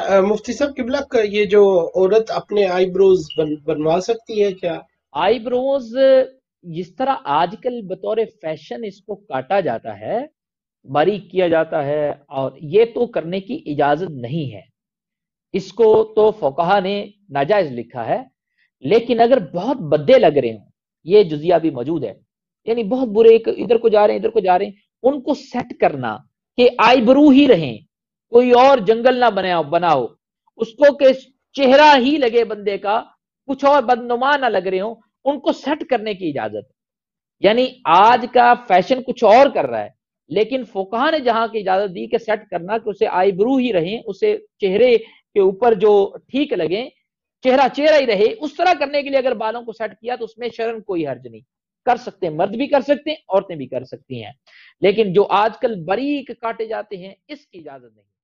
अच्छा मुफ्ती साहब किबला ये जो औरत अपने आईब्रोज बन, बनवा सकती है क्या आईब्रोज जिस तरह आजकल बतौर फैशन इसको काटा जाता है बारीक किया जाता है और ये तो करने की इजाजत नहीं है इसको तो फोकहा ने नाजायज लिखा है लेकिन अगर बहुत बद्दे लग रहे हों ये जुजिया भी मौजूद है यानी बहुत बुरे इधर को जा रहे हैं इधर को जा रहे हैं उनको सेट करना कि आईब्रो ही रहें कोई और जंगल ना बना बना हो उसको के चेहरा ही लगे बंदे का कुछ और बदनुमा ना लग रहे हो उनको सेट करने की इजाजत है यानी आज का फैशन कुछ और कर रहा है लेकिन फोकहा ने जहां की इजाजत दी कि सेट करना कि उसे आईब्रू ही रहे उसे चेहरे के ऊपर जो ठीक लगे चेहरा चेहरा ही रहे उस तरह करने के लिए अगर बालों को सेट किया तो उसमें शर्म कोई हर्ज नहीं कर सकते मर्द भी कर सकते हैं औरतें भी कर सकती हैं लेकिन जो आजकल बरीक काटे जाते हैं इसकी इजाजत नहीं